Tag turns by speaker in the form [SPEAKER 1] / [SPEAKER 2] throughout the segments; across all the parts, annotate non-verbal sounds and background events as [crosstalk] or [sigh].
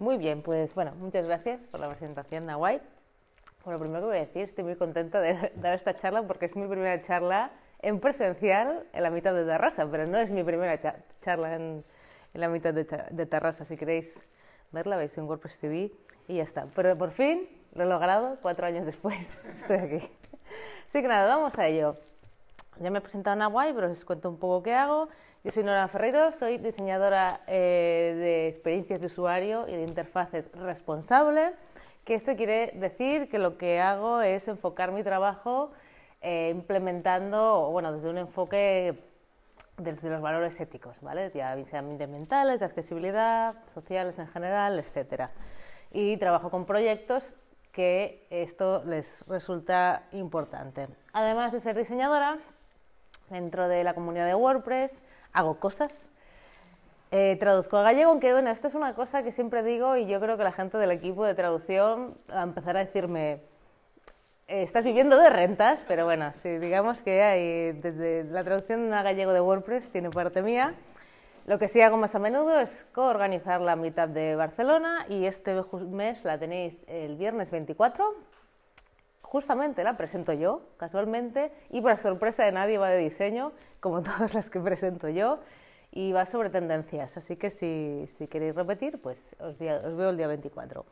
[SPEAKER 1] Muy bien, pues bueno, muchas gracias por la presentación, Nahuay. Bueno, primero que voy a decir, estoy muy contenta de [laughs] dar esta charla porque es mi primera charla en presencial en la mitad de Terrassa, pero no es mi primera charla en, la mitad de, de, Terrassa. Si queréis verla, veis en WordPress TV y ya está. Pero por fin lo he logrado, cuatro años después [laughs] estoy aquí. Así que nada, vamos a ello. Ya me he presentado en Hawaii, pero os cuento un poco qué hago. Yo soy Nora Ferrero, soy diseñadora eh, de experiencias de usuario y de interfaces responsable, que esto quiere decir que lo que hago es enfocar mi trabajo eh, implementando, bueno, desde un enfoque desde los valores éticos, ¿vale? Ya sean ambientales, de accesibilidad, sociales en general, etc. Y trabajo con proyectos que esto les resulta importante. Además de ser diseñadora, dentro de la comunidad de WordPress, hago cosas. Eh, traduzco a gallego, aunque bueno, esto es una cosa que siempre digo y yo creo que la gente del equipo de traducción va a empezar a decirme, eh, estás viviendo de rentas, pero bueno, si digamos que hay, desde la traducción a gallego de WordPress tiene parte mía. Lo que sí hago más a menudo es coorganizar la mitad de Barcelona y este mes la tenéis el viernes 24 justamente la presento yo, casualmente, y por sorpresa de nadie va de diseño, como [laughs] todas las que presento yo, y va sobre tendencias. Así que si, queréis repetir, pues os, veo el día 24.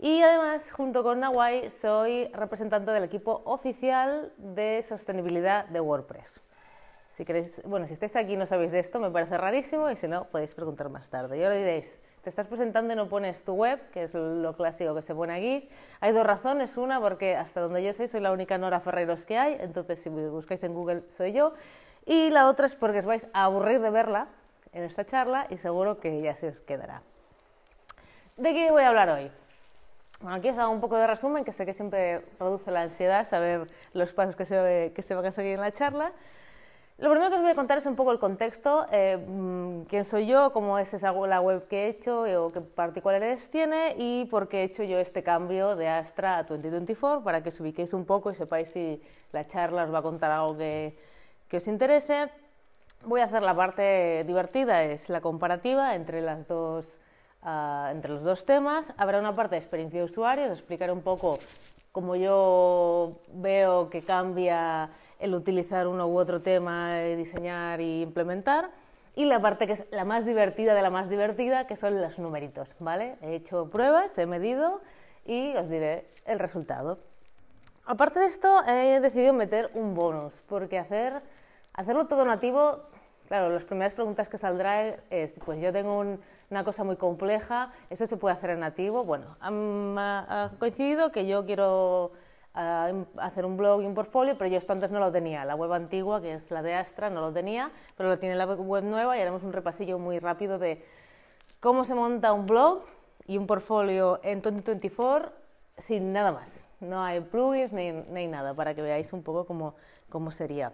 [SPEAKER 1] Y además, junto con Nawai, soy representante del equipo oficial de sostenibilidad de WordPress. Si queréis, bueno, si estáis aquí y no sabéis de esto, me parece rarísimo, y si no, podéis preguntar más tarde. Y ahora diréis, te estás presentando y no pones tu web, que es lo clásico que se pone aquí. Hay dos razones. Una, porque hasta donde yo soy, soy la única Nora Ferreros que hay, entonces si buscáis en Google soy yo. Y la otra es porque os vais a aburrir de verla en esta charla y seguro que ya se os quedará. ¿De qué voy a hablar hoy? aquí os hago un poco de resumen, que sé que siempre reduce la ansiedad saber los pasos que se, que se van a seguir en la charla. Lo primero que os voy a contar es un poco el contexto, eh, mm, quién soy yo, cómo es esa, la web que he hecho eh, o qué particularidades tiene y por qué he hecho yo este cambio de Astra a 2024 para que os ubiquéis un poco y sepáis si la charla os va a contar algo que, os interese. Voy a hacer la parte divertida, es la comparativa entre, las dos, ah, entre los dos temas. Habrá una parte de experiencia de usuario, os explicaré un poco cómo yo veo que cambia el utilizar uno u otro tema, eh, diseñar y implementar. Y la parte que es la más divertida de la más divertida, que son los numeritos, ¿vale? He hecho pruebas, he medido y os diré el resultado. Aparte de esto, he decidido meter un bonus, porque hacer, hacerlo todo nativo, claro, las primeras preguntas que saldrá es, pues yo tengo una cosa muy compleja, ¿eso se puede hacer en nativo? Bueno, ha coincidido que yo quiero hacer un blog y un portfolio, pero yo esto antes no lo tenía. La web antigua, que es la de Astra, no lo tenía, pero lo tiene la web nueva y haremos un repasillo muy rápido de cómo se monta un blog y un portfolio en 2024 sin nada más. No hay plugins ni, nada, para que veáis un poco cómo sería.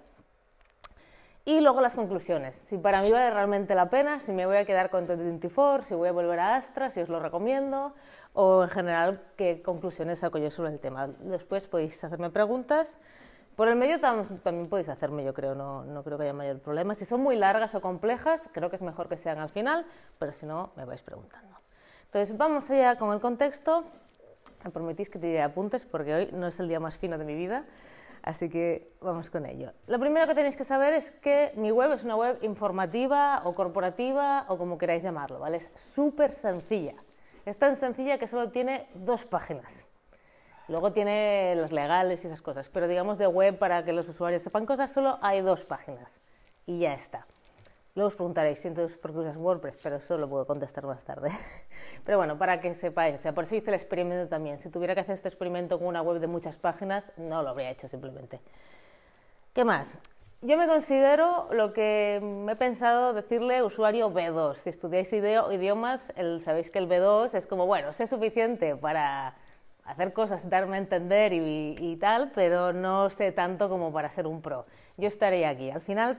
[SPEAKER 1] Y luego las conclusiones, si para mí vale realmente la pena, si me voy a quedar con 24, si voy a volver a Astra, si os lo recomiendo, o en general qué conclusiones saco yo sobre el tema. Después podéis hacerme preguntas. Por el medio también podéis hacerme, yo creo, no, creo que haya mayor problema. Si son muy largas o complejas, creo que es mejor que sean al final, pero si no, me vais preguntando. Entonces, vamos allá con el contexto. Me prometís que te diré apuntes porque hoy no es el día más fino de mi vida. Así que vamos con ello. Lo primero que tenéis que saber es que mi web es una web informativa o corporativa o como queráis llamarlo, ¿vale? Es súper sencilla. Es tan sencilla que solo tiene dos páginas. Luego tiene las legales y esas cosas, pero digamos de web para que los usuarios sepan cosas, solo hay dos páginas y ya está. Luego os preguntaréis si entonces por qué usas WordPress, pero solo lo puedo contestar más tarde. Pero bueno, para que sepáis, sea, por eso hice el experimento también. Si tuviera que hacer este experimento con una web de muchas páginas, no lo habría hecho simplemente. ¿Qué más? Yo me considero lo que me he pensado decirle usuario B2. Si estudiáis idiomas, sabéis que el B2 es como, bueno, sé suficiente para hacer cosas, darme a entender y, y, tal, pero no sé tanto como para ser un pro. Yo estaré aquí. Al final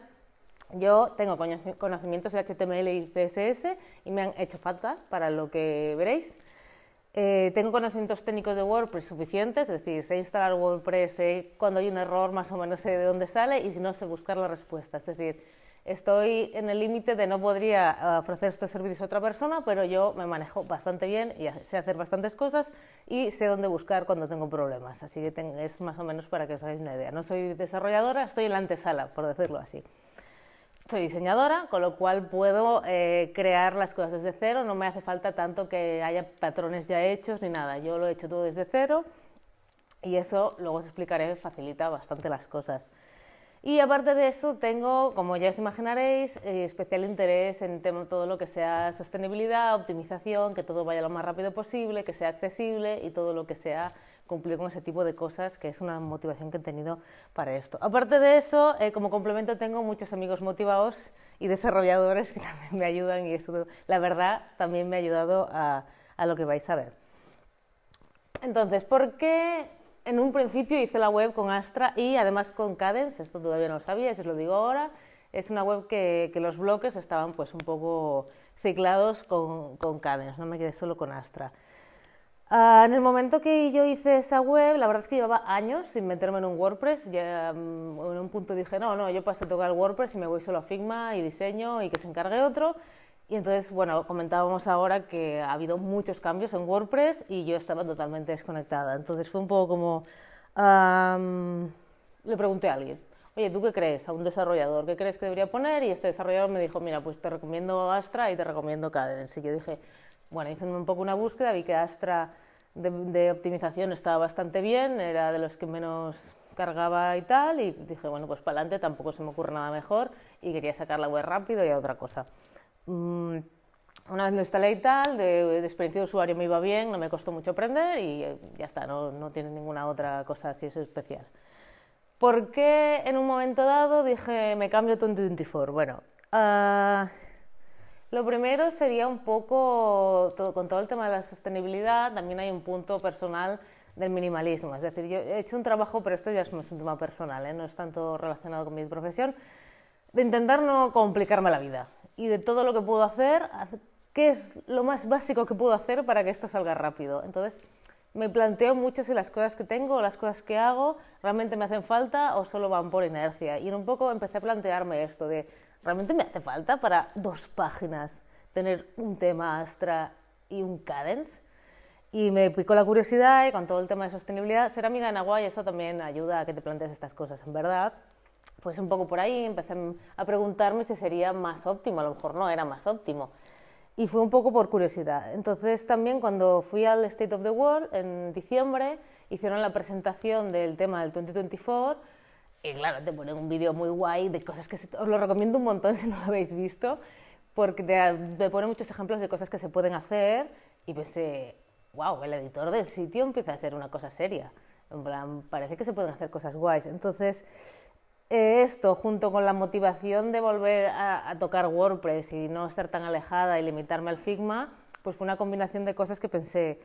[SPEAKER 1] yo tengo conocimientos de HTML y CSS y me han hecho falta para lo que veréis. Eh, tengo conocimientos técnicos de WordPress suficientes, es decir, sé instalar WordPress, sé cuando hay un error más o menos sé de dónde sale y si no sé buscar la respuesta. Es decir, estoy en el límite de no podría eh, ofrecer estos servicios a otra persona, pero yo me manejo bastante bien y sé hacer bastantes cosas y sé dónde buscar cuando tengo problemas. Así que es más o menos para que os hagáis una idea. No soy desarrolladora, estoy en la antesala, por decirlo así soy diseñadora, con lo cual puedo eh, crear las cosas desde cero, no me hace falta tanto que haya patrones ya hechos ni nada, yo lo he hecho todo desde cero y eso luego os explicaré, facilita bastante las cosas. Y aparte de eso, tengo, como ya os imaginaréis, eh, especial interés en todo lo que sea sostenibilidad, optimización, que todo vaya lo más rápido posible, que sea accesible y todo lo que sea cumplir con ese tipo de cosas, que es una motivación que he tenido para esto. Aparte de eso, eh, como complemento tengo muchos amigos motivados y desarrolladores que [laughs] también me ayudan y eso, la verdad, también me ha ayudado a lo que vais a ver. Entonces, ¿por qué en un principio hice la web con Astra y además con Cadence, esto todavía no lo sabía, eso os lo digo ahora. Es una web que, los bloques estaban pues un poco ciclados con, Cadence, no me quedé solo con Astra. Ah, en el momento que yo hice esa web, la verdad es que llevaba años sin meterme en un WordPress. Ya, mm, en un punto dije, no, no, yo paso a tocar el WordPress y me voy solo a Figma y diseño y que se encargue otro. Y entonces, bueno, comentábamos ahora que ha habido muchos cambios en WordPress y yo estaba totalmente desconectada. Entonces fue un poco como... le pregunté a alguien, oye, ¿tú qué crees? A un desarrollador, ¿qué crees que debería poner? Y este desarrollador me dijo, mira, pues te recomiendo Astra y te recomiendo Cadence. Y yo dije, bueno, hice un poco una búsqueda, vi que Astra de, de optimización estaba bastante bien, era de los que menos cargaba y tal, y dije, bueno, pues para adelante tampoco se me ocurre nada mejor y quería sacar la web rápido y a otra cosa. Mm, una vez lo instalé y tal, de, experiencia de usuario me iba bien, no me costó mucho aprender y eh, ya está, no, no tiene ninguna otra cosa así es especial. ¿Por qué en un momento dado dije me cambio a 24? Bueno, ah, lo primero sería un poco, todo, con todo el tema de la sostenibilidad, también hay un punto personal del minimalismo. Es decir, yo he hecho un trabajo, pero esto ya es un tema personal, ¿eh? no es tanto relacionado con mi profesión, de intentar no complicarme la vida y de todo lo que puedo hacer, ¿qué es lo más básico que puedo hacer para que esto salga rápido? Entonces, me planteo mucho si las cosas que tengo o las cosas que hago realmente me hacen falta o solo van por inercia. Y en un poco empecé a plantearme esto de, ¿realmente me hace falta para dos páginas tener un tema astra y un cadence? Y me picó la curiosidad y con todo el tema de sostenibilidad, ser amiga de agua y eso también ayuda a que te plantees estas cosas, en verdad pues un poco por ahí empecé a preguntarme si sería más óptimo, a lo mejor no era más óptimo. Y fue un poco por curiosidad. Entonces también cuando fui al State of the World en diciembre, hicieron la presentación del tema del 2024 y claro, te ponen un vídeo muy guay de cosas que se, os lo recomiendo un montón [laughs] si no lo habéis visto, porque te, te pone muchos ejemplos de cosas que se pueden hacer y pensé, wow, el editor del sitio empieza a ser una cosa seria. En plan, parece que se pueden hacer cosas guays. Entonces esto, junto con la motivación de volver a, tocar WordPress y no estar tan alejada y limitarme al Figma, pues fue una combinación de cosas que pensé,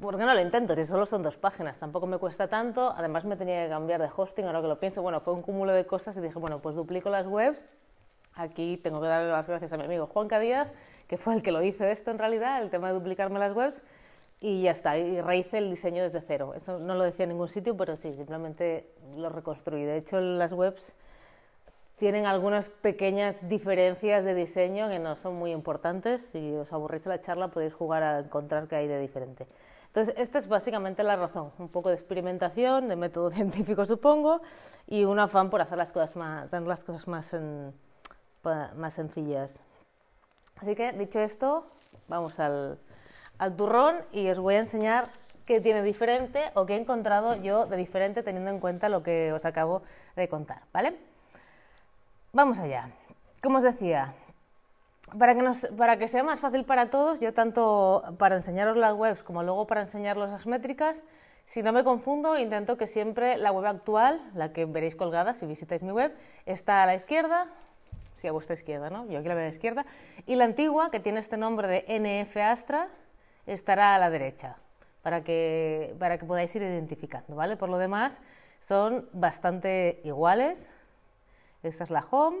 [SPEAKER 1] ¿por qué no lo intento? Si solo son dos páginas, tampoco me cuesta tanto. Además me tenía que cambiar de hosting, ahora que lo pienso, bueno, fue un cúmulo de cosas y dije, bueno, pues duplico las webs. Aquí tengo que darle las gracias a mi amigo Juan Cadíaz que fue el que lo hizo esto en realidad, el tema de duplicarme las webs y ya está, y rehice el diseño desde cero. Eso no lo decía en ningún sitio, pero sí, simplemente lo reconstruí. De hecho, las webs tienen algunas pequeñas diferencias de diseño que no son muy importantes. Si os aburrís de la charla, podéis jugar a encontrar qué hay de diferente. Entonces, esta es básicamente la razón. Un poco de experimentación, de método [laughs] científico, supongo, y un afán por hacer las cosas más, tener las cosas más, más sencillas. Así que, dicho esto, vamos al, al turrón y os voy a enseñar qué tiene diferente o qué he encontrado yo de diferente teniendo en cuenta lo que os acabo de contar, ¿vale? Vamos allá. Como os decía, para que, para que sea más fácil para todos, yo tanto para enseñaros las webs como luego para enseñaros las métricas, si no me confundo, intento que siempre la web actual, la que veréis colgada si visitáis mi web, está a la izquierda, sí, a vuestra izquierda, ¿no? Yo aquí la veo a la izquierda, y la antigua, que tiene este nombre de NF Astra, estará a la derecha, para que, para que podáis ir identificando, ¿vale? Por lo demás, son bastante iguales. Esta es la home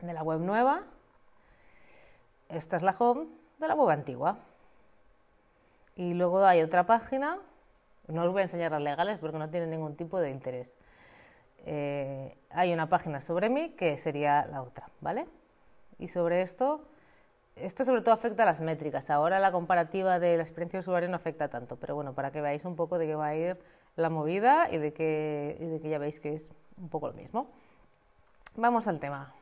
[SPEAKER 1] de la web nueva. Esta es la home de la web antigua. Y luego hay otra página. No os voy a enseñar las legales porque no tienen ningún tipo de interés. Eh, hay una página sobre mí que sería la otra, ¿vale? Y sobre esto esto sobre todo afecta a las métricas. Ahora la comparativa de la experiencia de usuario no afecta tanto, pero bueno, para que veáis un poco de qué va a ir la movida y de que, ya veis que es un poco lo mismo. Vamos al tema.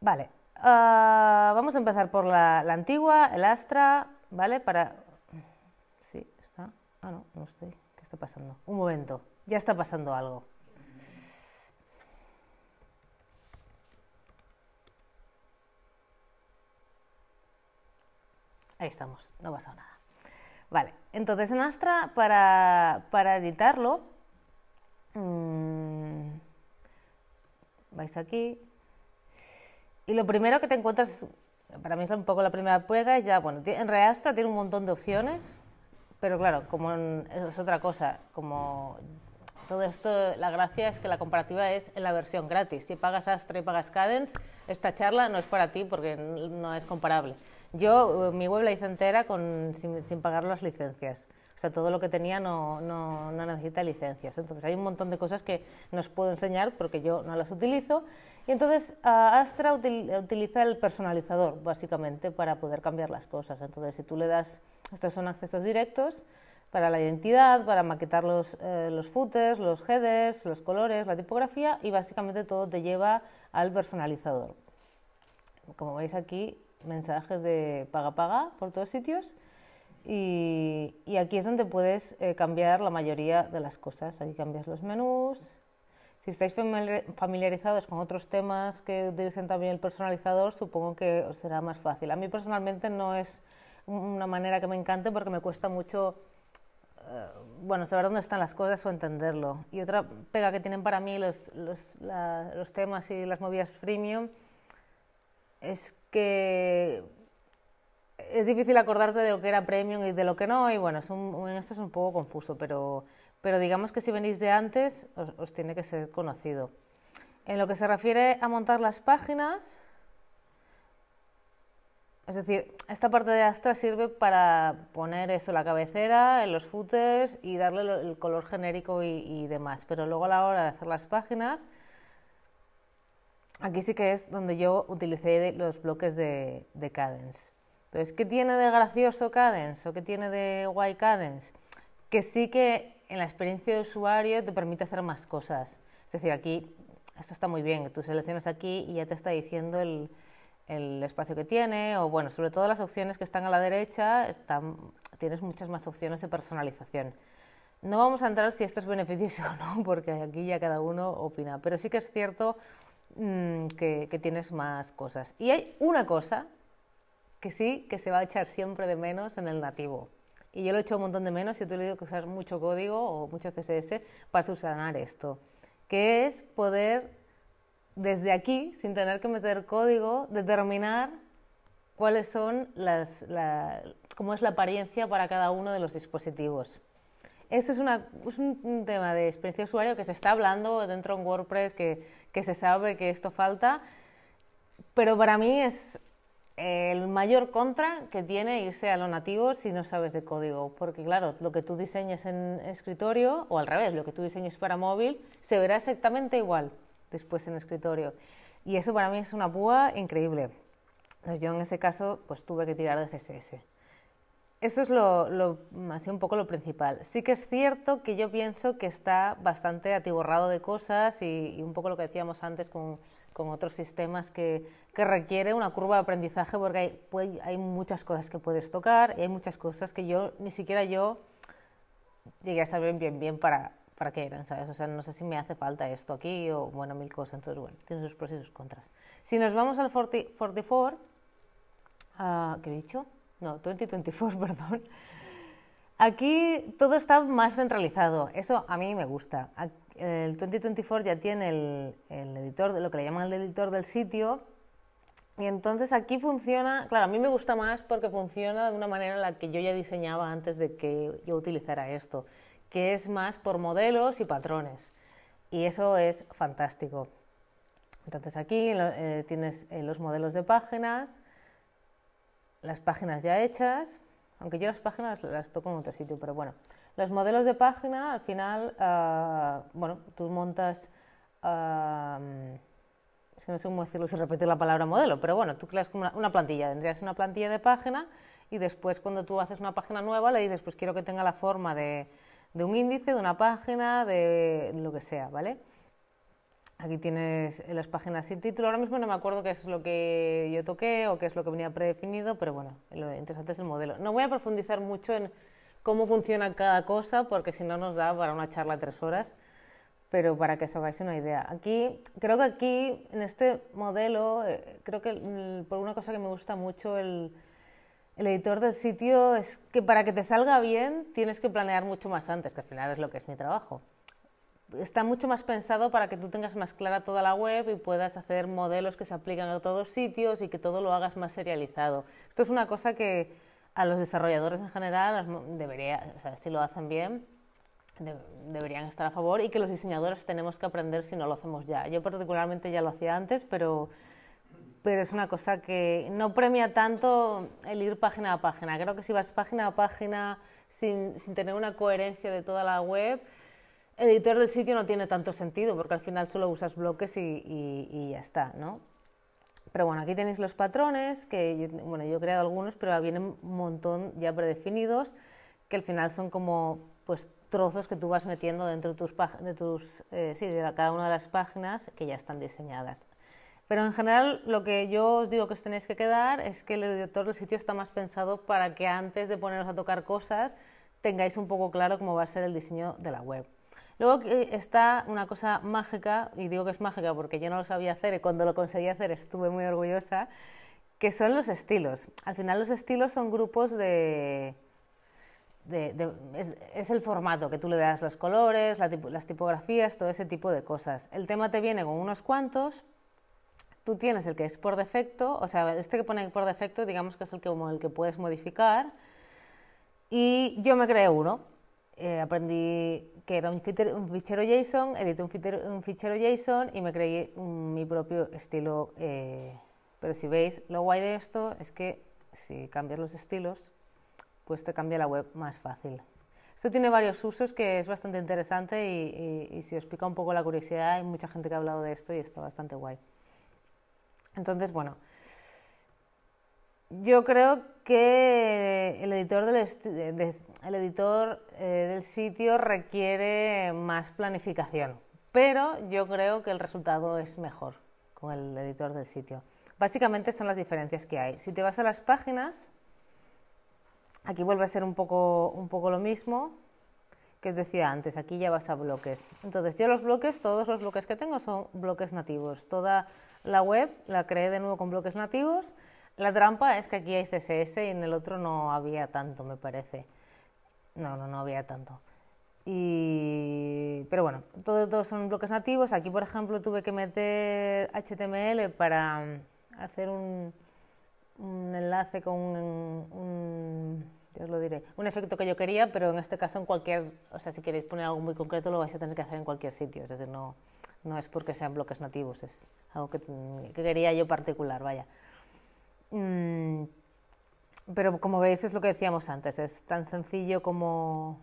[SPEAKER 1] Vale, ah, vamos a empezar por la, la, antigua, el Astra, ¿vale? Para... Sí, está... Ah, no, no estoy. ¿Qué está pasando? Un momento, ya está pasando algo. Ahí estamos, no ha pasado nada. Vale, entonces en Astra, para, para editarlo, mm, vais aquí, y lo primero que te encuentras, para mí es un poco la primera pega, es ya, bueno, en Astra tiene un montón de opciones, pero claro, como es otra cosa, como todo esto, la gracia es que la comparativa es en la versión gratis. Si pagas Astra y pagas Cadence, esta charla no es para ti porque no es comparable. Yo eh, mi web la hice entera sin, pagar las licencias. O sea, todo lo que tenía no, necesita licencias. Entonces hay un montón de cosas que no os puedo enseñar porque yo no las utilizo. Y entonces Astra utiliza el personalizador, básicamente, para poder cambiar las cosas. Entonces, si tú le das, estos son accesos directos para la identidad, para maquetar los, eh, los footers, los headers, los colores, la tipografía y básicamente todo te lleva al personalizador. Como veis aquí, mensajes de paga paga por todos sitios. Y, aquí es donde puedes eh, cambiar la mayoría de las cosas. ahí cambias los menús. Si estáis familiarizados con otros temas que utilicen también el personalizador, supongo que os será más fácil. A mí personalmente no es una manera que me encante porque me cuesta mucho eh, bueno, saber dónde están las cosas o entenderlo. Y otra pega que tienen para mí los, los, los temas y las movidas freemium es que es difícil acordarte de lo que era premium y de lo que no, y bueno, es esto es un poco confuso, pero, digamos que si venís de antes os, tiene que ser conocido. En lo que se refiere a montar las páginas, es decir, esta parte de Astra sirve para poner eso, la cabecera, en los footers y darle el color genérico y, y demás, pero luego a la hora de hacer las páginas, aquí sí que es donde yo utilicé los bloques de, cadence. Entonces, ¿qué tiene de gracioso cadence o qué tiene de guay cadence? Que sí que en la experiencia de usuario te permite hacer más cosas. Es decir, aquí esto está muy bien, tú seleccionas aquí y ya te está diciendo el, el espacio que tiene, o bueno, sobre todo las opciones que están a la derecha, están, tienes muchas más opciones de personalización. No vamos a entrar si esto es beneficioso [laughs] o no, porque aquí ya cada uno opina, pero sí que es cierto Mm, que, tienes más cosas. Y hay una cosa que sí que se va a echar siempre de menos en el nativo. Y yo lo he hecho un montón de menos, y te lo digo que usar mucho código o mucho CSS para subsanar esto, que es poder desde aquí, sin tener que meter código, determinar cuáles son las, cómo es la apariencia para cada uno de los dispositivos. Eso es, un tema de experiencia de usuario que se está hablando dentro de WordPress, que que se sabe que esto falta, pero para mí es el mayor contra que tiene irse a lo nativo si no sabes de código, porque claro, lo que tú diseñes en escritorio, o al revés, lo que tú diseñes para móvil, se verá exactamente igual después en escritorio. Y eso para mí es una púa increíble. Entonces yo en ese caso pues tuve que tirar de CSS. Eso es lo, lo, así un poco lo principal. Sí que es cierto que yo pienso que está bastante atiborrado de cosas y, un poco lo que decíamos antes con, otros sistemas que, requiere una curva de aprendizaje porque hay, hay, muchas cosas que puedes tocar y hay muchas cosas que yo, ni siquiera yo, llegué a saber bien bien para, para qué eran, ¿sabes? O sea, no sé si me hace falta esto aquí o, bueno, mil cosas. Entonces, bueno, tiene sus pros y sus contras. Si nos vamos al 44, uh, ah, ¿qué he dicho? no, 2024, [laughs] perdón. Aquí todo está más centralizado. Eso a mí me gusta. El 2024 ya tiene el, editor, lo que le llaman el editor del sitio. Y entonces aquí funciona, claro, a mí me gusta más porque funciona de una manera en la que yo ya diseñaba antes de que yo utilizara esto, que es más por modelos y patrones. Y eso es fantástico. Entonces aquí eh, tienes eh, los modelos de páginas, las páginas ya hechas, aunque yo las páginas las toco en otro sitio, pero bueno, los modelos de página al final, eh, bueno, tú montas, uh, es no sé cómo decirlo si repetir la palabra modelo, pero bueno, tú creas como una, plantilla, tendrías una plantilla de página y después cuando tú haces una página nueva le dices, pues quiero que tenga la forma de un índice, de una página, de lo que sea, ¿vale? Aquí tienes eh, las páginas sin título. Ahora mismo no me acuerdo qué es lo que yo toqué o qué es lo que venía predefinido, pero bueno, lo interesante es el modelo. No voy a profundizar mucho en cómo funciona cada cosa, porque si no nos da para una charla tres horas, pero para que os hagáis una idea. Aquí, creo que aquí, en este modelo, eh, creo que por una cosa que me gusta mucho el, el editor del sitio es que para que te salga bien tienes que planear mucho más antes, que al final es lo que es mi trabajo está mucho más pensado para que tú tengas más clara toda la web y puedas hacer modelos que se aplican a todos sitios y que todo lo hagas más serializado. Esto es una cosa que a los desarrolladores en general debería, si lo hacen bien, deberían estar a favor y que los diseñadores tenemos que aprender si no lo hacemos ya. Yo particularmente ya lo hacía antes, pero es una cosa que no premia tanto el ir página a página. Creo que si vas página a página sin tener una coherencia de toda la web, editor del sitio no tiene tanto sentido porque al final solo usas bloques y, ya está, ¿no? Pero bueno, aquí tenéis los patrones, que yo, bueno, yo he creado algunos, pero vienen un montón ya predefinidos, que al final son como pues trozos que tú vas metiendo dentro de tus, de tus eh, sí, de cada una de las páginas que ya están diseñadas. Pero en general lo que yo os digo que os tenéis que quedar es que el editor del sitio está más pensado para que antes de poneros a tocar cosas tengáis un poco claro cómo va a ser el diseño de la web. Luego está una cosa mágica, y digo que es mágica porque yo no lo sabía hacer y cuando lo conseguí hacer estuve muy orgullosa, que son los estilos. Al final los estilos son grupos de... es, el formato que tú le das los colores, las tipografías, todo ese tipo de cosas. El tema te viene con unos cuantos, tú tienes el que es por defecto, o sea, este que pone por defecto, digamos que es el que, el que puedes modificar, y yo me creé uno eh, aprendí que era un fichero, JSON, edité un fichero, JSON y me creé mi propio estilo. Eh, pero si veis, lo guay de esto es que si cambias los estilos, pues te cambia la web más fácil. Esto tiene varios usos que es bastante interesante y si os pica un poco la curiosidad, hay mucha gente que ha hablado de esto y está bastante guay. Entonces, bueno, yo creo que el editor eh, del, sitio requiere más planificación, pero yo creo que el resultado es mejor con el editor del sitio. Básicamente son las diferencias que hay. Si te vas a las páginas, aquí vuelve a ser un poco, un poco lo mismo que os decía antes, aquí ya vas a bloques. Entonces yo los bloques, todos los bloques que tengo son bloques nativos. Toda la web la creé de nuevo con bloques nativos la trampa es que aquí hay CSS y en el otro no había tanto, me parece. No, no, no había tanto. Y... Pero bueno, todos, son bloques nativos. Aquí, por ejemplo, tuve que meter HTML para mm, hacer un, enlace con un, lo diré, un efecto que yo quería, pero en este caso en cualquier, o sea, si queréis poner algo muy concreto lo vais a tener que hacer en cualquier sitio. Es decir, no, no es porque sean bloques nativos, es algo que quería yo particular, vaya. Mm, pero como veis es lo que decíamos antes, es tan sencillo como...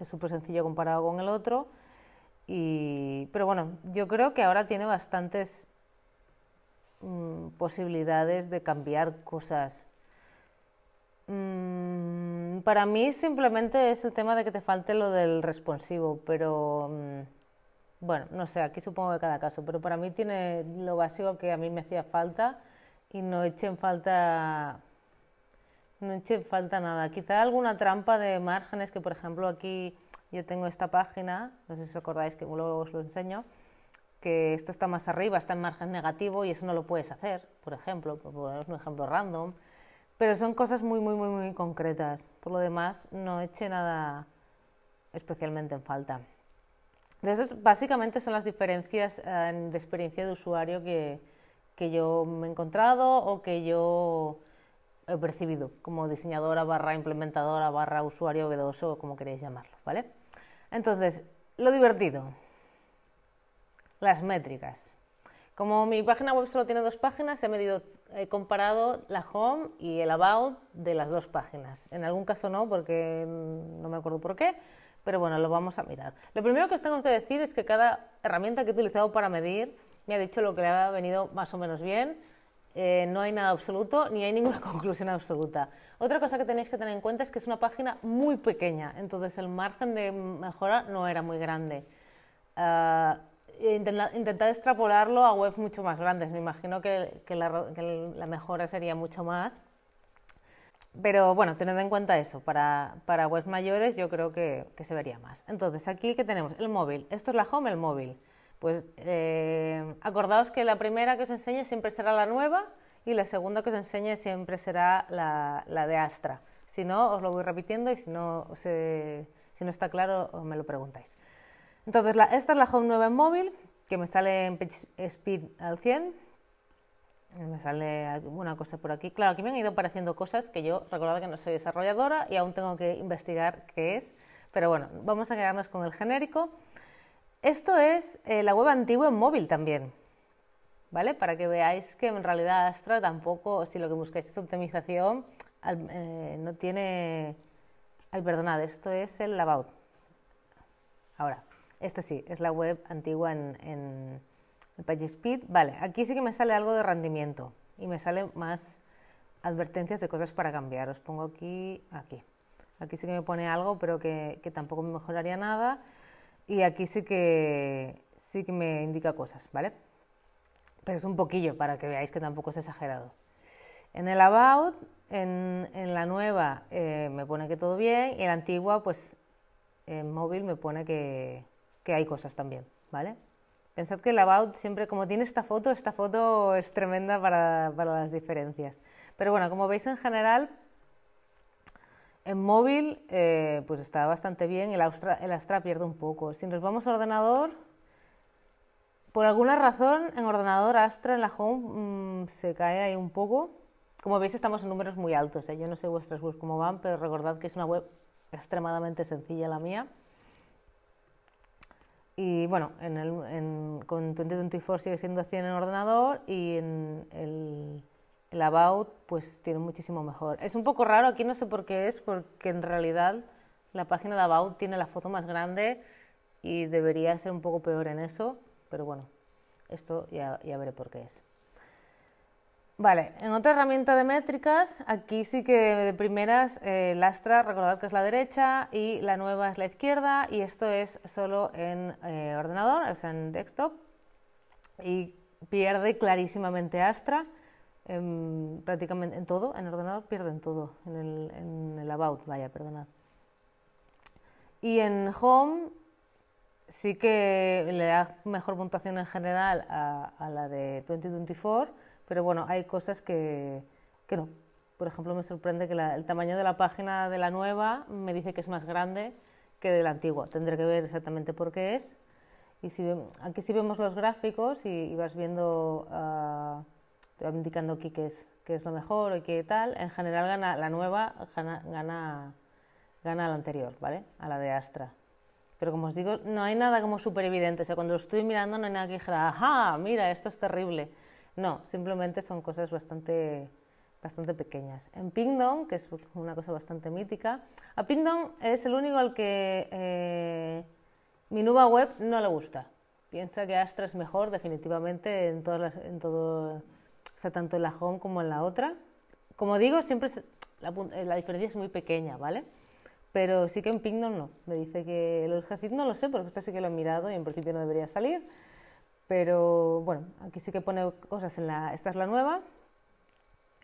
[SPEAKER 1] es súper sencillo comparado con el otro. Y, pero bueno, yo creo que ahora tiene bastantes mm, posibilidades de cambiar cosas. Mm, para mí simplemente es el tema de que te falte lo del responsivo, pero bueno, no sé, aquí supongo que cada caso, pero para mí tiene lo básico que a mí me hacía falta y no echen falta no echen falta nada. Quizá alguna trampa de márgenes que, por ejemplo, aquí yo tengo esta página, no sé si os acordáis que luego os lo enseño, que esto está más arriba, está en margen negativo y eso no lo puedes hacer, por ejemplo, por un ejemplo random. Pero son cosas muy, muy, muy, muy concretas. Por lo demás, no eche nada especialmente en falta. Entonces, básicamente son las diferencias eh, de experiencia de usuario que, que yo me he encontrado o que yo he percibido como diseñadora barra implementadora barra usuario vedoso o como queréis llamarlo, ¿vale? Entonces, lo divertido, las métricas. Como mi página web solo tiene dos páginas, he medido, he comparado la home y el about de las dos páginas. En algún caso no, porque no me acuerdo por qué, pero bueno, lo vamos a mirar. Lo primero que os tengo que decir es que cada herramienta que he utilizado para medir me ha dicho lo que le ha venido más o menos bien. Eh, no hay nada absoluto ni hay ninguna [laughs] conclusión absoluta. Otra cosa que tenéis que tener en cuenta es que es una página muy pequeña, entonces el margen de mejora no era muy grande. Ah, e Intentad intentar extrapolarlo a webs mucho más grandes, me imagino que, la, mejora sería mucho más. Pero bueno, tened en cuenta eso, para, webs mayores yo creo que, que se vería más. Entonces aquí que tenemos el móvil, esto es la home, el móvil. Pues eh, acordaos que la primera que os enseñe siempre será la nueva y la segunda que os enseñe siempre será la, de Astra. Si no, os lo voy repitiendo y si no, si no está claro, me lo preguntáis. Entonces, esta es la Home nueva en móvil, que me sale en Speed al 100. Me sale alguna cosa por aquí. Claro, aquí me han ido apareciendo cosas que yo recordaba que no soy desarrolladora y aún tengo que investigar qué es. Pero bueno, vamos a quedarnos con el genérico. Esto es eh, la web antigua en móvil también, ¿vale? Para que veáis que en realidad Astra tampoco, si lo que buscáis es optimización, eh, no tiene... Ay, perdonad, esto es el About. Ahora, esta sí, es la web antigua en, el PageSpeed. Vale, aquí sí que me sale algo de rendimiento y me sale más advertencias de cosas para cambiar. Os pongo aquí, aquí. Aquí sí que me pone algo, pero que tampoco me mejoraría nada y aquí sí que, sí que me indica cosas, ¿vale? Pero es un poquillo para que veáis que tampoco es exagerado. En el About, en, la nueva eh, me pone que todo bien y en la antigua, pues en móvil me pone que, que hay cosas también, ¿vale? Pensad que el About siempre, como tiene esta foto, esta foto es tremenda para, para las diferencias. Pero bueno, como veis en general, en móvil, eh, pues está bastante bien, el, Astra, el Astra pierde un poco. Si nos vamos a ordenador, por alguna razón, en ordenador Astra, en la home, mm, se cae ahí un poco. Como veis, estamos en números muy altos. ¿eh? Yo no sé vuestras webs cómo van, pero recordad que es una web extremadamente sencilla la mía. Y bueno, con 2024 sigue siendo 100 en ordenador y en el el about pues tiene muchísimo mejor. Es un poco raro, aquí no sé por qué es, porque en realidad la página de about tiene la foto más grande y debería ser un poco peor en eso, pero bueno, esto ya, veré por qué es. Vale, en otra herramienta de métricas, aquí sí que de primeras eh, Lastra, recordad que es la derecha y la nueva es la izquierda y esto es solo en eh, ordenador, o sea en desktop y pierde clarísimamente Astra. Em, prácticamente en todo, en ordenador pierden todo, en el, en el about, vaya, perdonad. Y en home sí que le da mejor puntuación en general a, la de 2024, pero bueno, hay cosas que, que no. Por ejemplo, me sorprende que el tamaño de la página de la nueva me dice que es más grande que de la antigua. Tendré que ver exactamente por qué es. Y si, aquí sí vemos los gráficos y, vas viendo... Ah, te va indicando aquí qué, es, lo mejor y qué tal. En general gana la nueva, gana, gana, gana la anterior, ¿vale? A la de Astra. Pero como os digo, no hay nada como súper evidente. O sea, cuando lo estoy mirando no hay nada que diga ajá, mira, esto es terrible. No, simplemente son cosas bastante, bastante pequeñas. En Pingdom, que es una cosa bastante mítica, a Pingdom es el único al que eh, mi nueva web no le gusta. Piensa que Astra es mejor definitivamente en, todas en todo o sea, tanto en la home como en la otra. Como digo, siempre eh, la, diferencia es muy pequeña, ¿vale? Pero sí que en Pingdom no. Me dice que el ejercicio no lo sé, porque esto sí que lo he mirado y en principio no debería salir. Pero bueno, aquí sí que pone cosas en la. Esta es la nueva.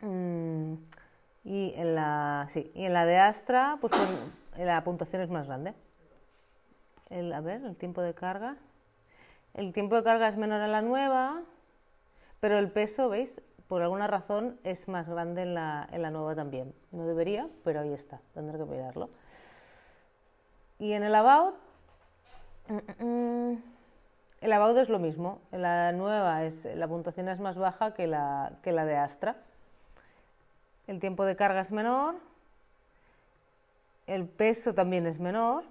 [SPEAKER 1] Mm, y en la. de Astra, pues la puntuación es más grande. a ver, el tiempo de carga. El tiempo de carga es menor a la nueva. Pero el peso, ¿veis? Por alguna razón es más grande en la, nueva también. No debería, pero ahí está. Tendré que mirarlo. Y en el About... Mm, el About es lo mismo. En la nueva es, la puntuación es más baja que la, que la de Astra. El tiempo de carga es menor. El peso también es menor.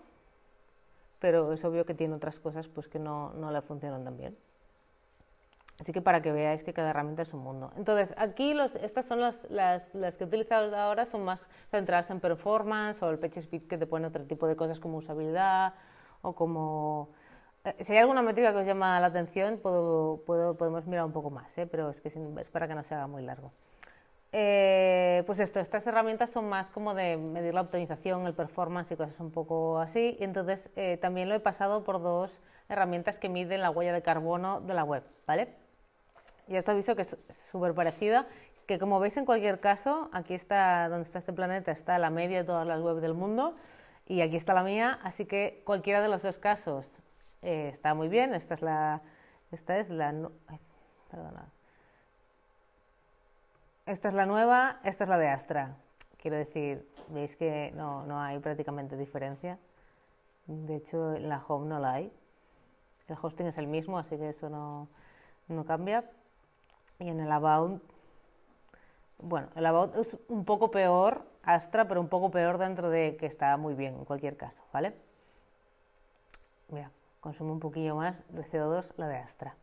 [SPEAKER 1] Pero es obvio que tiene otras cosas pues, que no, no le funcionan tan bien. Así que para que veáis que cada herramienta es un mundo. Entonces, aquí estas son las, que he utilizado ahora, son más centradas en performance o el PageSpeed que te pone otro tipo de cosas como usabilidad o como... Eh, si hay alguna métrica que os llama la atención, puedo, podemos mirar un poco más, eh, pero es que es para que no se haga muy largo. Eh, pues esto, estas herramientas son más como de medir la optimización, el performance y cosas un poco así. Y entonces también lo he pasado por dos herramientas que miden la huella de carbono de la web, ¿vale? Ya está visto que es súper parecida, que como veis en cualquier caso, aquí está donde está este planeta, está la media de todas las webs del mundo y aquí está la mía, así que cualquiera de los dos casos eh, está muy bien, esta es la... Esta es la... Esta es la nueva, esta es la de Astra. Quiero decir, veis que no, hay prácticamente diferencia. De hecho, la home no la hay. El hosting es el mismo, así que eso no, no cambia, y en el About, bueno, el About es un poco peor, Astra, pero un poco peor dentro de que está muy bien en cualquier caso, ¿vale? Mira, consume un poquillo más de CO2 la de Astra.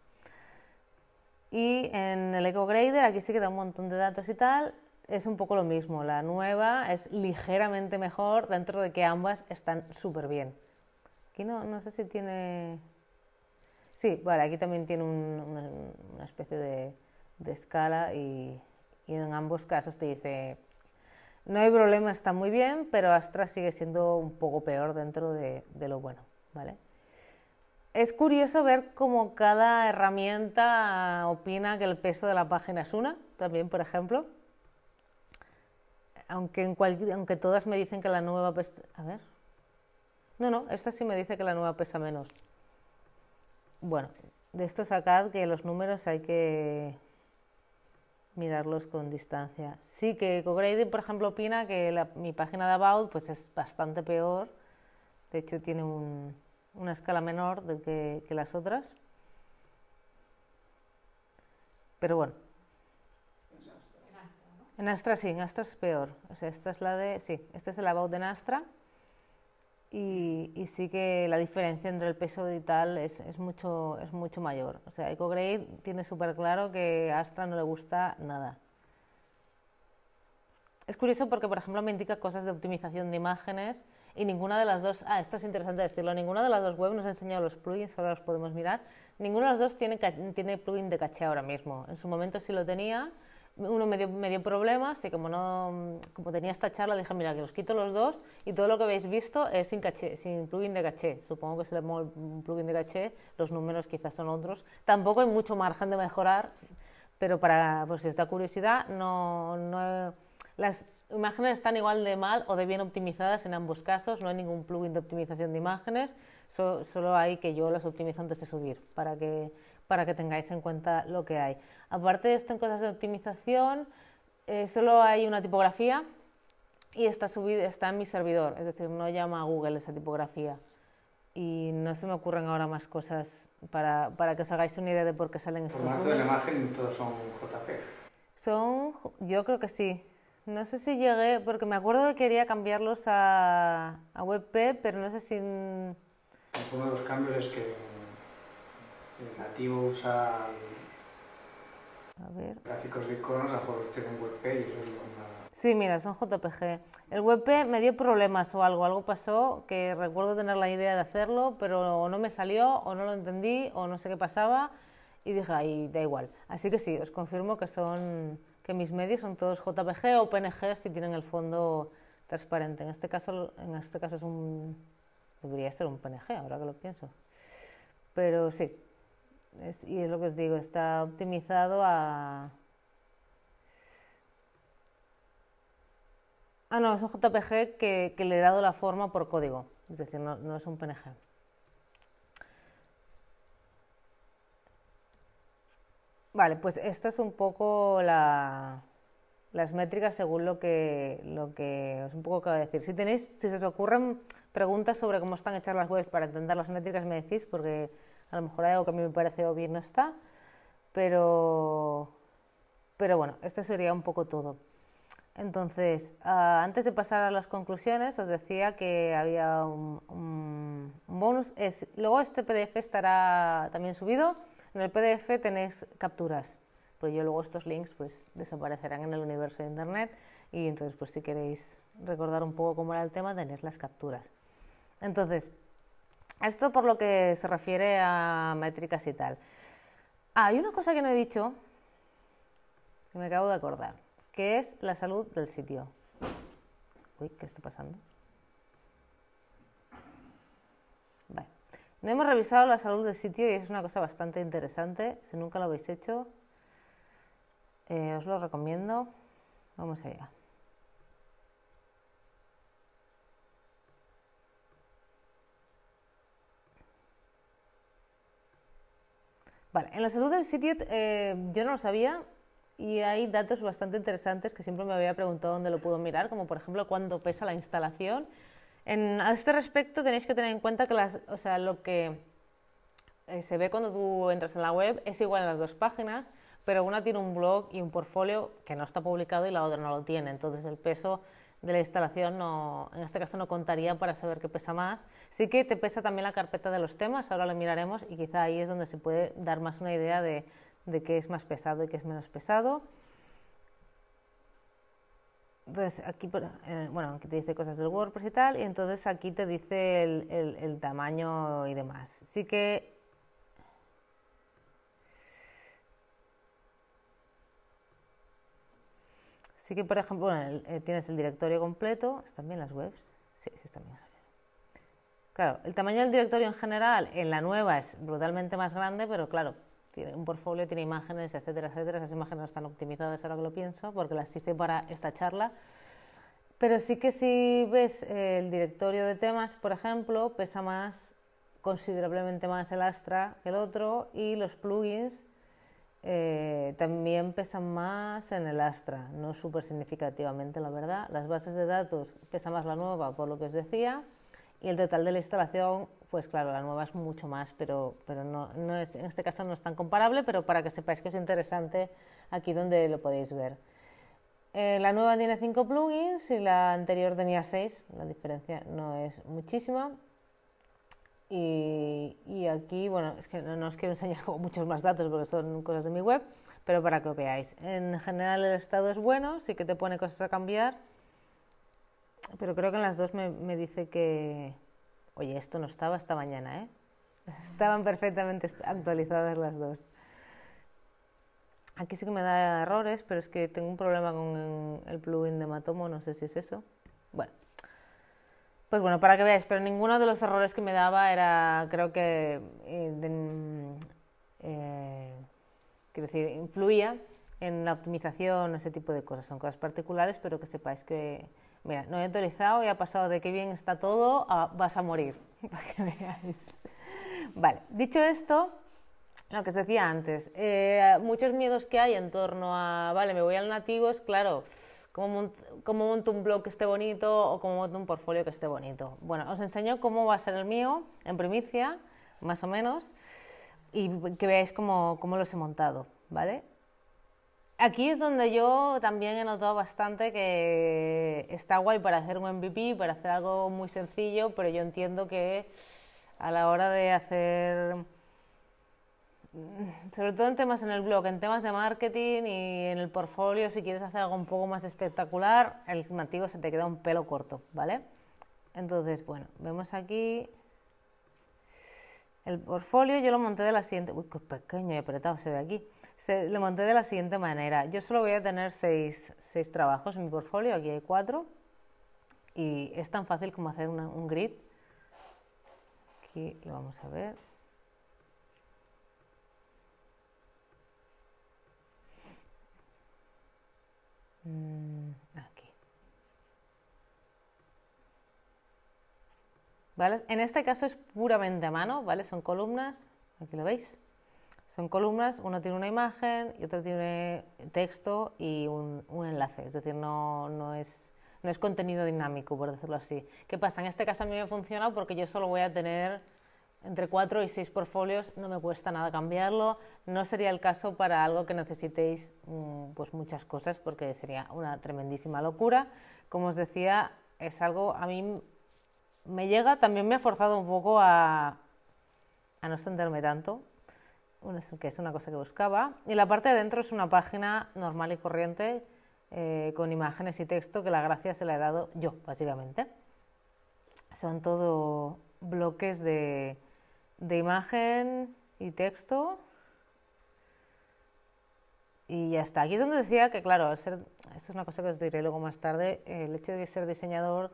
[SPEAKER 1] Y en el eco EcoGrader, aquí sí que da un montón de datos y tal, es un poco lo mismo. La nueva es ligeramente mejor dentro de que ambas están súper bien. Aquí no, sé si tiene... Sí, vale, aquí también tiene una especie de de escala y, en ambos casos te dice, no hay problema, está muy bien, pero Astra sigue siendo un poco peor dentro de, lo bueno, ¿vale? Es curioso ver cómo cada herramienta opina que el peso de la página es una, también, por ejemplo. Aunque, en aunque todas me dicen que la nueva pesa... A ver. No, no, esta sí me dice que la nueva pesa menos. Bueno, de esto sacad que los números hay que mirarlos con distancia. Sí que EcoGrading, por ejemplo, opina que mi página de About pues, es bastante peor. De hecho, tiene una escala menor de que, las otras. Pero bueno. En Astra, en Astra sí, en Astra es peor. O sea, esta es la de. Sí, esta es el About de Astra y, sí que la diferencia entre el peso y tal es, mucho, es mucho mayor. O sea, EcoGrade tiene súper claro que Astra no le gusta nada. Es curioso porque, por ejemplo, me indica cosas de optimización de imágenes y ninguna de las dos, ah, esto es interesante decirlo, ninguna de las dos web nos ha enseñado los plugins, ahora los podemos mirar, ninguna de las dos tiene, tiene plugin de caché ahora mismo. En su momento sí lo tenía, uno me dio, problemas y como, no, como tenía esta charla dije, mira, que los quito los dos y todo lo que habéis visto es sin, caché, sin plugin de caché. Supongo que si le pongo un plugin de caché, los números quizás son otros. Tampoco hay mucho margen de mejorar, pero para, pues si os curiosidad, no, las imágenes están igual de mal o de bien optimizadas en ambos casos. No hay ningún plugin de optimización de imágenes, solo hay que yo las optimizo antes de subir para que para que tengáis en cuenta lo que hay. Aparte de esto, en cosas de optimización, eh, solo hay una tipografía y está, subida, está en mi servidor, es decir, no llama a Google esa tipografía. Y no se me ocurren ahora más cosas para, para que os hagáis una idea de por qué salen estos. formato de la imagen todos son JP. Son, yo creo que sí. No sé si llegué, porque me acuerdo que quería cambiarlos a, a WebP, pero no sé si. Uno de los cambios es que el gráficos de iconos a tienen WebP Sí, mira, son JPG. El WebP me dio problemas o algo, algo pasó que recuerdo tener la idea de hacerlo, pero no me salió o no lo entendí o no sé qué pasaba y dije, ahí da igual. Así que sí, os confirmo que son que mis medios son todos JPG o PNG si tienen el fondo transparente. En este caso, en este caso es un debería ser un PNG, ahora que lo pienso. Pero sí, y es lo que os digo, está optimizado a... Ah, no, es un JPG que, le he dado la forma por código, es decir, no, es un PNG. Vale, pues esto es un poco la, las métricas según lo que, lo que os un poco acabo de decir. Si tenéis, si se os ocurren preguntas sobre cómo están hechas las webs para entender las métricas, me decís, porque a lo mejor hay algo que a mí me parece obvio no está, pero, pero bueno, esto sería un poco todo. Entonces, ah, antes de pasar a las conclusiones, os decía que había un, bonus. Es, luego este PDF estará también subido. En el PDF tenéis capturas, pero pues yo luego estos links pues desaparecerán en el universo de Internet y entonces pues si queréis recordar un poco cómo era el tema, tenéis las capturas. Entonces, esto por lo que se refiere a métricas y tal. Ah, hay una cosa que no he dicho, que me acabo de acordar, que es la salud del sitio. Uy, ¿qué está pasando? No hemos revisado la salud del sitio y es una cosa bastante interesante. Si nunca lo habéis hecho, eh, os lo recomiendo. Vamos allá. Vale, en la salud del sitio eh, yo no lo sabía y hay datos bastante interesantes que siempre me había preguntado dónde lo puedo mirar, como por ejemplo cuánto pesa la instalación. En, a este respecto tenéis que tener en cuenta que o sea, lo que eh, se ve cuando tú entras en la web es igual en las dos páginas, pero una tiene un blog y un portfolio que no está publicado y la otra no lo tiene, entonces el peso de la instalación no, en este caso no contaría para saber qué pesa más. Sí que te pesa también la carpeta de los temas, ahora lo miraremos y quizá ahí es donde se puede dar más una idea de, de qué es más pesado y qué es menos pesado. Entonces aquí, eh, bueno, aquí te dice cosas del WordPress y tal, y entonces aquí te dice el, el tamaño y demás. Sí que Sí que, por ejemplo, eh, tienes el directorio completo, están bien las webs. Sí, sí están bien. Claro, el tamaño del directorio en general en la nueva es brutalmente más grande, pero claro, tiene un portfolio tiene imágenes, etcétera, etcétera. Esas imágenes no están optimizadas ahora que lo pienso, porque las hice para esta charla. Pero sí que si ves eh, el directorio de temas, por ejemplo, pesa más, considerablemente más el Astra que el otro y los plugins eh, también pesan más en el Astra, no súper significativamente, la verdad. Las bases de datos pesan más la nueva, por lo que os decía, y el total de la instalación, pues claro, la nueva es mucho más, pero, pero no, no es, en este caso no es tan comparable, pero para que sepáis que es interesante aquí donde lo podéis ver. Eh, la nueva tiene 5 plugins y la anterior tenía 6, la diferencia no es muchísima. Y, aquí, bueno, es que no, os quiero enseñar [laughs] como muchos más datos porque son cosas de mi web, pero para que lo veáis. En general el estado es bueno, sí que te pone cosas a cambiar, pero creo que en las dos me, me dice que, oye, esto no estaba esta mañana, ¿eh? [laughs] Estaban perfectamente actualizadas las dos. Aquí sí que me da errores, pero es que tengo un problema con el plugin de Matomo, no sé si es eso. Bueno, pues bueno, para que veáis, pero ninguno de los errores que me daba era, creo que, eh, mm, eh, quiero decir, influía en la optimización, ese tipo de cosas. Son cosas particulares, pero que sepáis que, mira, no he autorizado y ha pasado de qué bien está todo a vas a morir, [laughs] para que veáis. Vale, dicho esto, lo que os decía antes, eh, muchos miedos que hay en torno a, vale, me voy al nativo, es claro, cómo, monto un blog que esté bonito o cómo monto un portfolio que esté bonito. Bueno, os enseño cómo va a ser el mío en primicia, más o menos, y que veáis cómo, cómo los he montado, ¿vale? Aquí es donde yo también he notado bastante que está guay para hacer un MVP, para hacer algo muy sencillo, pero yo entiendo que a la hora de hacer Mm, sobre todo en temas en el blog, en temas de marketing y en el portfolio, si quieres hacer algo un poco más espectacular, el matigo se te queda un pelo corto, ¿vale? Entonces, bueno, vemos aquí el portfolio, yo lo monté de la siguiente, uy, qué pequeño y apretado se ve aquí, lo monté de la siguiente manera, yo solo voy a tener seis, trabajos en mi portfolio, aquí hay cuatro, y es tan fácil como hacer un grid, aquí lo vamos a ver, Mm, en este caso es puramente a mano, ¿vale? Son columnas, aquí lo veis. Son columnas, uno tiene una imagen y otra tiene texto y un, enlace. Es decir, no, es, no es contenido dinámico, por decirlo así. ¿Qué pasa? En este caso a mí me funcionado porque yo solo voy a tener entre 4 y 6 portfolios, no me cuesta nada cambiarlo. No sería el caso para algo que necesitéis mm, pues muchas cosas porque sería una tremendísima locura. Como os decía, es algo a mí me llega, también me ha forzado un poco a, no extenderme tanto, que es una cosa que buscaba. Y la parte de dentro es una página normal y corriente eh, con imágenes y texto que la gracia se la he dado yo, básicamente. Son todo bloques de, de imagen y texto. Y ya está. Aquí es donde decía que, claro, ser, esto es una cosa que os diré luego más tarde, el hecho de ser diseñador,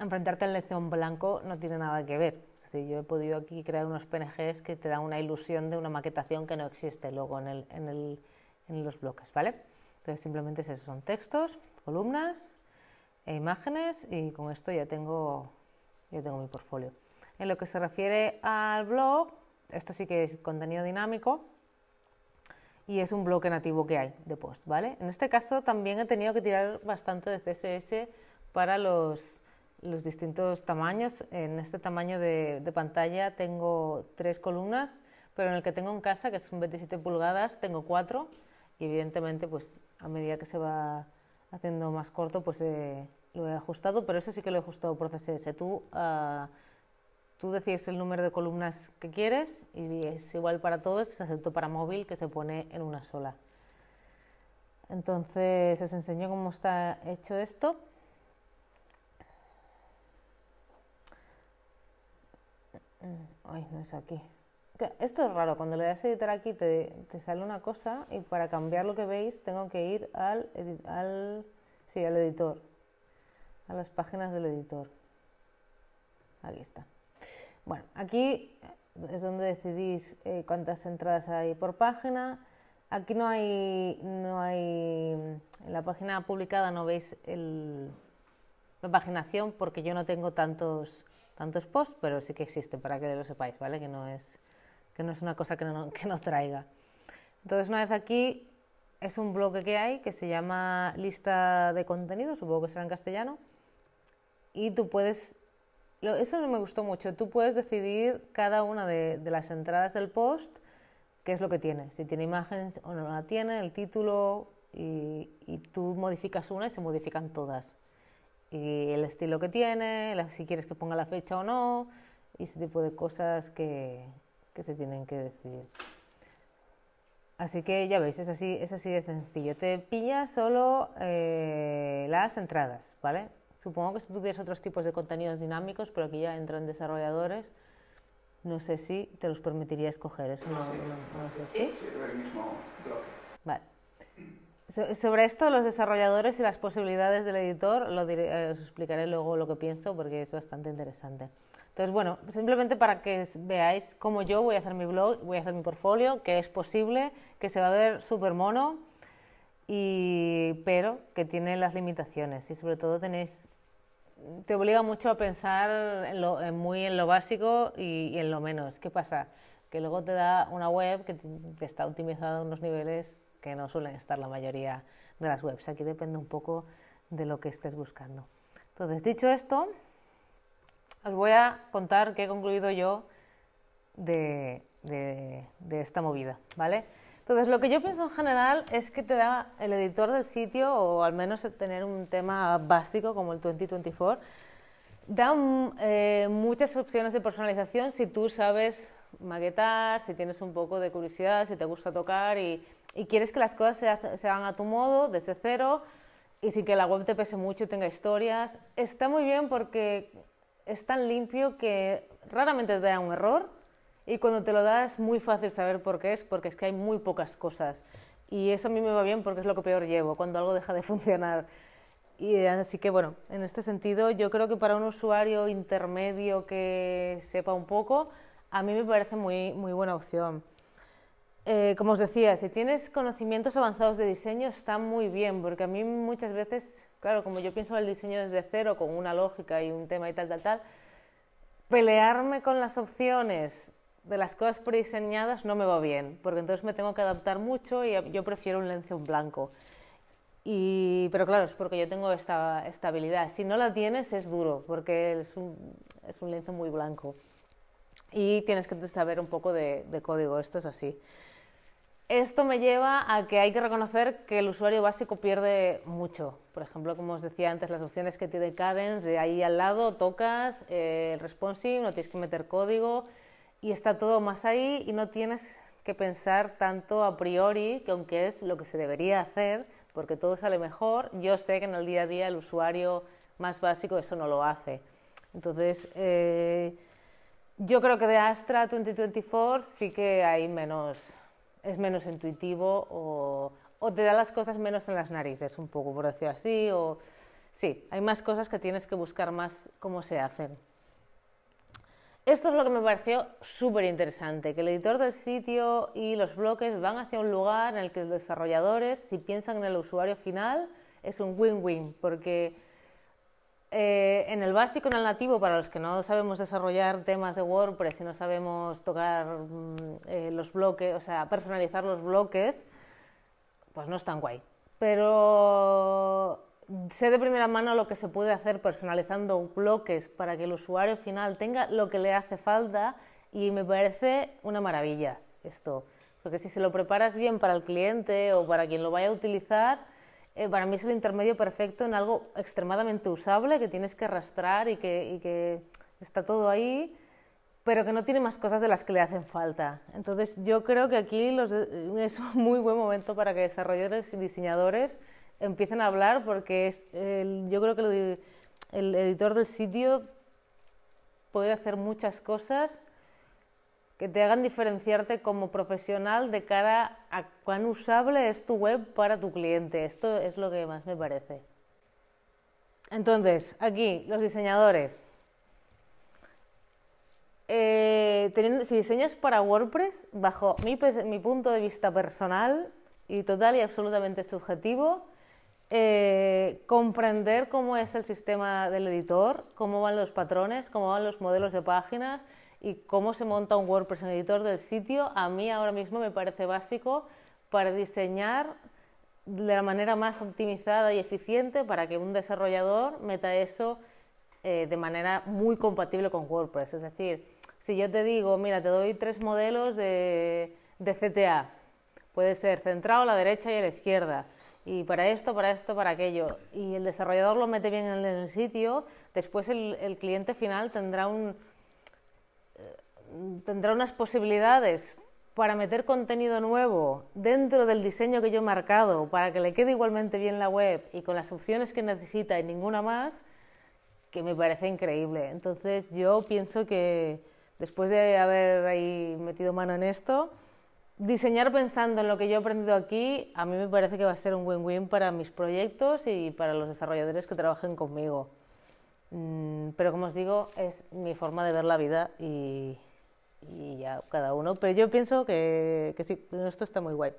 [SPEAKER 1] enfrentarte al lección blanco no tiene nada que ver. Es yo he podido aquí crear unos PNGs que te dan una ilusión de una maquetación que no existe luego en, el, en, los bloques, ¿vale? Entonces simplemente esos son textos, columnas e imágenes y con esto ya tengo, ya tengo mi portfolio. En lo que se refiere al blog, esto sí que es contenido dinámico y es un bloque nativo que hay de post, ¿vale? En este caso también he tenido que tirar bastante de CSS para los, los distintos tamaños. En este tamaño de, pantalla tengo tres columnas, pero en el que tengo en casa, que son 27 pulgadas, tengo cuatro y evidentemente pues a medida que se va haciendo más corto pues eh, lo he ajustado, pero eso sí que lo he ajustado por CSS. Tú... a ah, Tú decides el número de columnas que quieres y es igual para todos, excepto para móvil, que se pone en una sola. Entonces os enseño cómo está hecho esto. Ay, no es aquí. Esto es raro, cuando le das a editar aquí te, sale una cosa y para cambiar lo que veis tengo que ir al, al, sí, al editor, a las páginas del editor. Aquí está. Bueno, aquí es donde decidís eh, cuántas entradas hay por página. Aquí no hay, no hay, en la página publicada no veis la paginación porque yo no tengo tantos, tantos posts, pero sí que existe para que lo sepáis, ¿vale? Que no es, que no es una cosa que no, [laughs] que no traiga. Entonces, una vez aquí, es un bloque que hay que se llama lista de contenido, supongo que será en castellano, y tú puedes eso no me gustó mucho. Tú puedes decidir cada una de, las entradas del post, qué es lo que tiene, si tiene imágenes o no la tiene, el título, y, tú modificas una y se modifican todas. Y el estilo que tiene, si quieres que ponga la fecha o no, y ese tipo de cosas que, se tienen que decidir. Así que ya veis, es así, es así de sencillo. Te pilla solo eh, las entradas, ¿vale? Supongo que si tuvieras otros tipos de contenidos dinámicos, pero aquí ya entran desarrolladores, no sé si te los permitiría escoger. Eso no, no, no ¿Sí? Vale. sobre esto, los desarrolladores y las posibilidades del editor, lo eh, os explicaré luego lo que pienso porque es bastante interesante. Entonces, bueno, simplemente para que veáis cómo yo voy a hacer mi blog, voy a hacer mi portfolio, que es posible, que se va a ver súper mono, y, pero que tiene las limitaciones. Y sobre todo tenéis te obliga mucho a pensar muy en lo básico y, en lo menos. ¿Qué pasa? Que luego te da una web que te, está optimizada a unos niveles que no suelen estar la mayoría de las webs. Aquí depende un poco de lo que estés buscando. Entonces, dicho esto, os voy a contar qué he concluido yo de, de esta movida, ¿vale? Entonces, lo que yo pienso en general es que te da el editor del sitio, o al menos tener un tema básico como el 2024, da mm, eh, muchas opciones de personalización si tú sabes maquetar, si tienes un poco de curiosidad, si te gusta tocar y, quieres que las cosas se, se, hagan a tu modo, desde cero, y sin que la web te pese mucho y tenga historias. Está muy bien porque es tan limpio que raramente te da un error y cuando te lo das, es muy fácil saber por qué es, porque es que hay muy pocas cosas. Y eso a mí me va bien porque es lo que peor llevo, cuando algo deja de [laughs] funcionar. Y así que bueno, en este sentido yo creo que para un usuario intermedio que sepa un poco, a mí me parece muy, muy buena opción. Eh, como os decía, si tienes conocimientos avanzados de diseño está muy bien, porque a mí muchas veces, claro, como yo pienso el diseño desde cero, con una lógica y un tema y tal, tal, tal, pelearme con las opciones de las cosas prediseñadas no me va bien, porque entonces me tengo que adaptar mucho y yo prefiero un lienzo blanco. Y, pero claro, es porque yo tengo esta estabilidad. Si no la tienes es duro, porque es un, es un muy blanco. Y tienes que saber un poco de, código, esto es así. Esto me lleva a que hay que reconocer que el usuario básico pierde mucho. Por ejemplo, como os decía antes, las opciones que tiene Cadence, de ahí al lado tocas eh, el responsive, no tienes que meter código, y está todo más ahí y no tienes que pensar tanto a priori, que aunque es lo que se debería hacer, porque todo sale mejor, yo sé que en el día a día el usuario más básico eso no lo hace. Entonces, eh, yo creo que de Astra 2024 sí que hay menos, es menos intuitivo o, o te da las cosas menos en las narices, un poco, por decir así, o sí, hay más cosas que tienes que buscar más cómo se hacen. Esto es lo que me pareció súper interesante, que el editor del sitio y los bloques van hacia un lugar en el que los desarrolladores, si piensan en el usuario final, es un win-win, porque eh, en el básico, en el nativo, para los que no sabemos desarrollar temas de WordPress y no sabemos tocar mm, eh, los bloques, o sea, personalizar los bloques, pues no es tan guay. Pero sé de primera mano lo que se puede hacer personalizando bloques para que el usuario final tenga lo que le hace falta y me parece una maravilla esto. Porque si se lo preparas bien para el cliente o para quien lo vaya a utilizar, eh, para mí es el intermedio perfecto en algo extremadamente usable que tienes que arrastrar y que, está todo ahí, pero que no tiene más cosas de las que le hacen falta. Entonces yo creo que aquí eh, es un muy buen momento para que desarrolladores y diseñadores empiecen a hablar porque es yo creo que el, editor del sitio puede hacer muchas cosas que te hagan diferenciarte como profesional de cara a cuán usable es tu web para tu cliente. Esto es lo que más me parece. Entonces, aquí, los diseñadores. Eh, si diseñas para WordPress, bajo mi punto de vista personal y total y absolutamente subjetivo, eh, comprender cómo es el sistema del editor, cómo van los patrones, cómo van los modelos de páginas y cómo se monta un WordPress en el editor del sitio, a mí ahora mismo me parece básico para diseñar de la manera más optimizada y eficiente para que un desarrollador meta eso eh, de manera muy compatible con WordPress. Es decir, si yo te digo, mira, te doy tres modelos de, CTA, puede ser centrado, a la derecha y a la izquierda y para esto, para esto, para aquello. Y el desarrollador lo mete bien en el sitio, después el, cliente final tendrá, un, eh, tendrá unas posibilidades para meter contenido nuevo dentro del diseño que yo he marcado, para que le quede igualmente bien la web y con las opciones que necesita y ninguna más, que me parece increíble. Entonces yo pienso que después de haber ahí metido mano en esto, diseñar pensando en lo que yo he aprendido aquí, a mí me parece que va a ser un win-win para mis proyectos y para los desarrolladores que trabajen conmigo. Mm, pero como os digo, es mi forma de ver la vida y, ya cada uno. Pero yo pienso que, que, sí, esto está muy guay.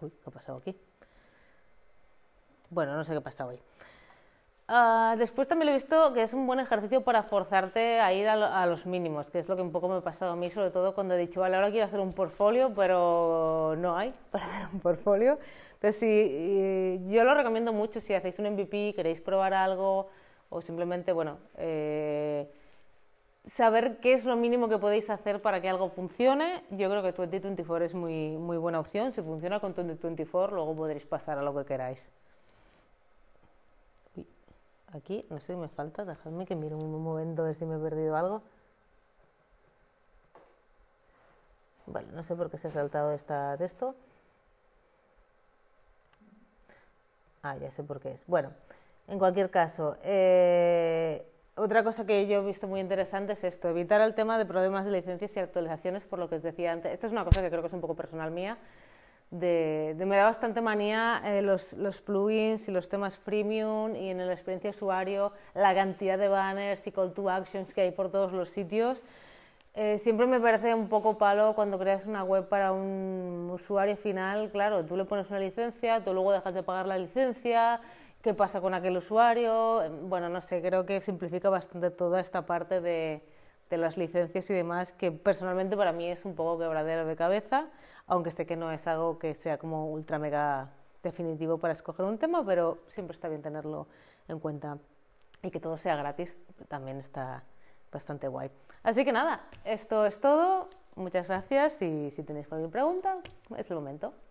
[SPEAKER 1] Uy, ¿qué ha pasado aquí? Bueno, no sé qué ha pasado hoy. Ah, después también lo he visto que es un buen ejercicio para forzarte a ir a, los mínimos, que es lo que un poco me ha pasado a mí, sobre todo cuando he dicho, vale, ahora quiero hacer un portfolio, pero no hay [laughs] para hacer un portfolio. Entonces, sí, yo lo recomiendo mucho si hacéis un MVP, queréis probar algo o simplemente, bueno, eh, saber qué es lo mínimo que podéis hacer para que algo funcione. Yo creo que 2024 es muy, muy buena opción. Si funciona con 2024, luego podréis pasar a lo que queráis. Aquí, no sé si me falta, dejadme que mire un momento a ver si me he perdido algo. Vale, no sé por qué se ha saltado esta esto. Ah, ya sé por qué es. Bueno, en cualquier caso, eh, otra cosa que yo he visto muy interesante es esto, evitar el tema de problemas de licencias y actualizaciones, por lo que os decía antes. Esto es una cosa que creo que es un poco personal mía, de, me da bastante manía eh, los, plugins y los temas premium y en la experiencia usuario la cantidad de banners y call to actions que hay por todos los sitios. Eh, siempre me parece un poco palo cuando creas una web para un usuario final, claro, tú le pones una licencia, tú luego dejas de pagar la licencia, ¿qué pasa con aquel usuario? Bueno, no sé, creo que simplifica bastante toda esta parte de las licencias y demás, que personalmente para mí es un poco quebradero de cabeza aunque sé que no es algo que sea como ultra mega definitivo para escoger un tema, pero siempre está bien tenerlo en cuenta. Y que todo sea gratis también está bastante guay. Así que nada, esto es todo. Muchas gracias y si tenéis alguna pregunta, es el momento.